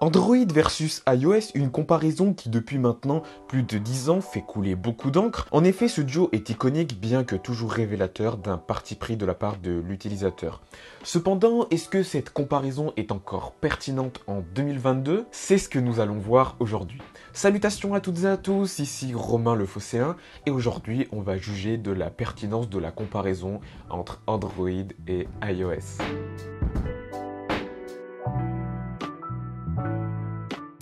Android versus iOS, une comparaison qui depuis maintenant plus de 10 ans fait couler beaucoup d'encre. En effet, ce duo est iconique bien que toujours révélateur d'un parti pris de la part de l'utilisateur. Cependant, est-ce que cette comparaison est encore pertinente en 2022 C'est ce que nous allons voir aujourd'hui. Salutations à toutes et à tous, ici Romain le Phocéen et aujourd'hui on va juger de la pertinence de la comparaison entre Android et iOS.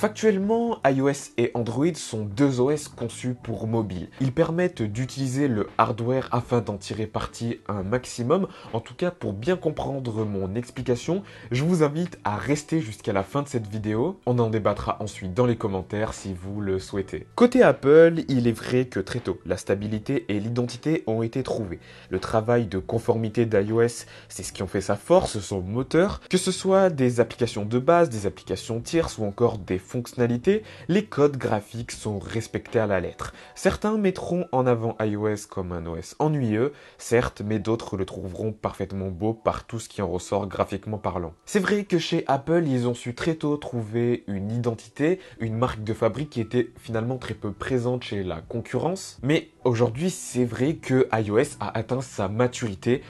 Actuellement, iOS et Android sont deux OS conçus pour mobile. Ils permettent d'utiliser le hardware afin d'en tirer parti un maximum. En tout cas, pour bien comprendre mon explication, je vous invite à rester jusqu'à la fin de cette vidéo. On en débattra ensuite dans les commentaires si vous le souhaitez. Côté Apple, il est vrai que très tôt, la stabilité et l'identité ont été trouvées. Le travail de conformité d'iOS, c'est ce qui en fait sa force, son moteur, que ce soit des applications de base, des applications tierces ou encore des les codes graphiques sont respectés à la lettre. Certains mettront en avant iOS comme un OS ennuyeux, certes, mais d'autres le trouveront parfaitement beau par tout ce qui en ressort graphiquement parlant. C'est vrai que chez Apple, ils ont su très tôt trouver une identité, une marque de fabrique qui était finalement très peu présente chez la concurrence, mais aujourd'hui c'est vrai que iOS a atteint sa maturité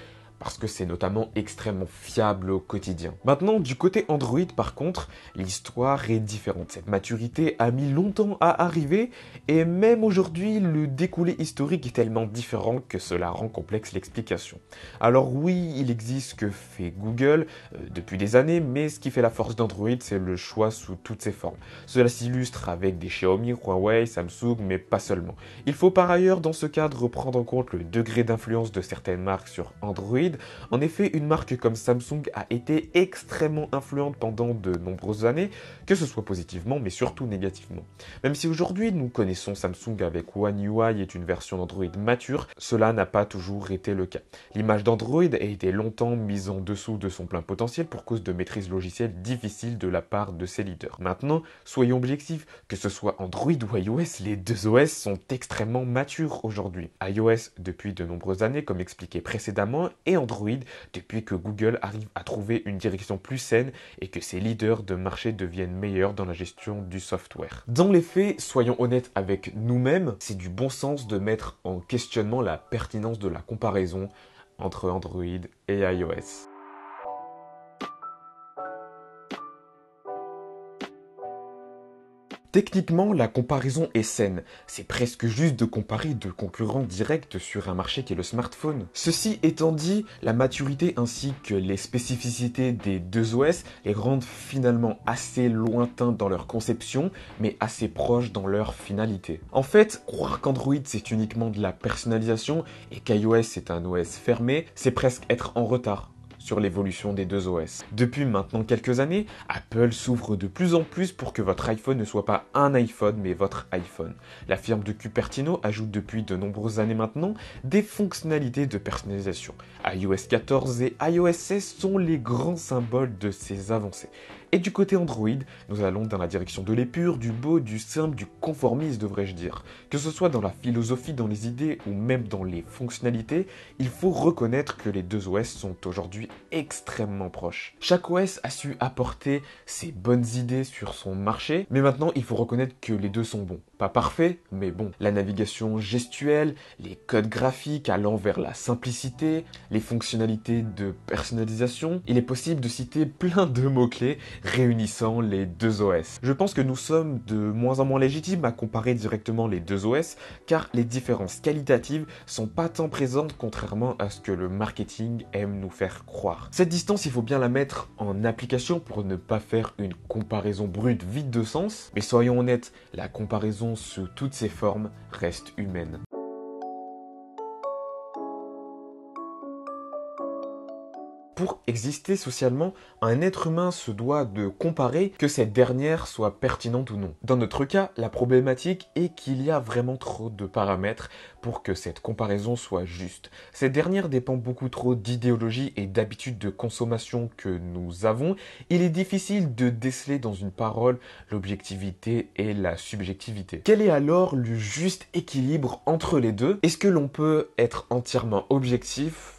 parce que c'est notamment extrêmement fiable au quotidien. Maintenant, du côté Android par contre, l'histoire est différente. Cette maturité a mis longtemps à arriver et même aujourd'hui, le découlé historique est tellement différent que cela rend complexe l'explication. Alors oui, il existe ce que fait Google euh, depuis des années, mais ce qui fait la force d'Android, c'est le choix sous toutes ses formes. Cela s'illustre avec des Xiaomi, Huawei, Samsung, mais pas seulement. Il faut par ailleurs dans ce cadre prendre en compte le degré d'influence de certaines marques sur Android en effet, une marque comme Samsung a été extrêmement influente pendant de nombreuses années, que ce soit positivement mais surtout négativement. Même si aujourd'hui nous connaissons Samsung avec One UI et une version d'Android mature, cela n'a pas toujours été le cas. L'image d'Android a été longtemps mise en dessous de son plein potentiel pour cause de maîtrise logicielle difficile de la part de ses leaders. Maintenant, soyons objectifs, que ce soit Android ou iOS, les deux OS sont extrêmement matures aujourd'hui. iOS depuis de nombreuses années comme expliqué précédemment et en Android depuis que Google arrive à trouver une direction plus saine et que ses leaders de marché deviennent meilleurs dans la gestion du software. Dans les faits, soyons honnêtes avec nous-mêmes, c'est du bon sens de mettre en questionnement la pertinence de la comparaison entre Android et iOS. Techniquement, la comparaison est saine. C'est presque juste de comparer deux concurrents directs sur un marché qui est le smartphone. Ceci étant dit, la maturité ainsi que les spécificités des deux OS les rendent finalement assez lointains dans leur conception, mais assez proches dans leur finalité. En fait, croire qu'Android c'est uniquement de la personnalisation et qu'iOS c'est un OS fermé, c'est presque être en retard sur l'évolution des deux OS. Depuis maintenant quelques années, Apple s'ouvre de plus en plus pour que votre iPhone ne soit pas un iPhone mais votre iPhone. La firme de Cupertino ajoute depuis de nombreuses années maintenant des fonctionnalités de personnalisation. iOS 14 et iOS 16 sont les grands symboles de ces avancées. Et du côté Android, nous allons dans la direction de l'épure, du beau, du simple, du conformisme, devrais-je dire. Que ce soit dans la philosophie, dans les idées ou même dans les fonctionnalités, il faut reconnaître que les deux OS sont aujourd'hui extrêmement proches. Chaque OS a su apporter ses bonnes idées sur son marché, mais maintenant il faut reconnaître que les deux sont bons parfait, mais bon, la navigation gestuelle, les codes graphiques allant vers la simplicité, les fonctionnalités de personnalisation, il est possible de citer plein de mots-clés réunissant les deux OS. Je pense que nous sommes de moins en moins légitimes à comparer directement les deux OS, car les différences qualitatives sont pas tant présentes contrairement à ce que le marketing aime nous faire croire. Cette distance, il faut bien la mettre en application pour ne pas faire une comparaison brute vide de sens, mais soyons honnêtes, la comparaison sous toutes ses formes reste humaine. pour exister socialement, un être humain se doit de comparer que cette dernière soit pertinente ou non. Dans notre cas, la problématique est qu'il y a vraiment trop de paramètres pour que cette comparaison soit juste. Cette dernière dépend beaucoup trop d'idéologie et d'habitudes de consommation que nous avons. Il est difficile de déceler dans une parole l'objectivité et la subjectivité. Quel est alors le juste équilibre entre les deux Est-ce que l'on peut être entièrement objectif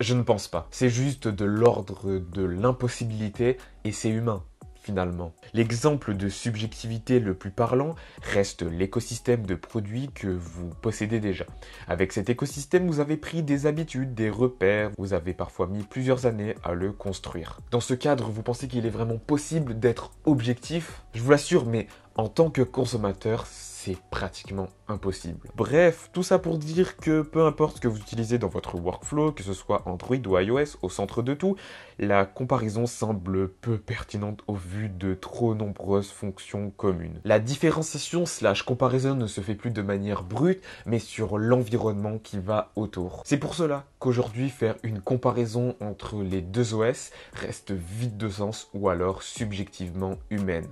je ne pense pas. C'est juste de l'ordre de l'impossibilité et c'est humain finalement. L'exemple de subjectivité le plus parlant reste l'écosystème de produits que vous possédez déjà. Avec cet écosystème, vous avez pris des habitudes, des repères, vous avez parfois mis plusieurs années à le construire. Dans ce cadre, vous pensez qu'il est vraiment possible d'être objectif Je vous l'assure, mais en tant que consommateur, c'est pratiquement impossible. Bref, tout ça pour dire que peu importe ce que vous utilisez dans votre workflow, que ce soit Android ou iOS, au centre de tout, la comparaison semble peu pertinente au vu de trop nombreuses fonctions communes. La différenciation slash comparaison ne se fait plus de manière brute, mais sur l'environnement qui va autour. C'est pour cela qu'aujourd'hui, faire une comparaison entre les deux OS reste vide de sens ou alors subjectivement humaine.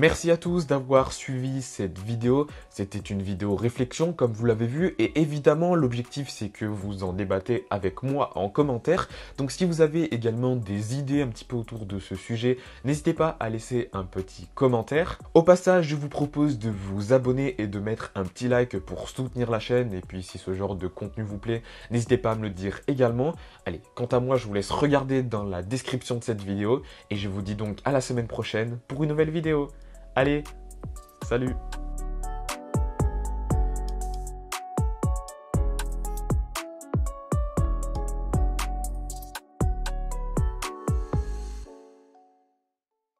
Merci à tous d'avoir suivi cette vidéo. C'était une vidéo réflexion comme vous l'avez vu et évidemment l'objectif c'est que vous en débattez avec moi en commentaire. Donc si vous avez également des idées un petit peu autour de ce sujet, n'hésitez pas à laisser un petit commentaire. Au passage, je vous propose de vous abonner et de mettre un petit like pour soutenir la chaîne et puis si ce genre de contenu vous plaît, n'hésitez pas à me le dire également. Allez, quant à moi, je vous laisse regarder dans la description de cette vidéo et je vous dis donc à la semaine prochaine pour une nouvelle vidéo. Allez, salut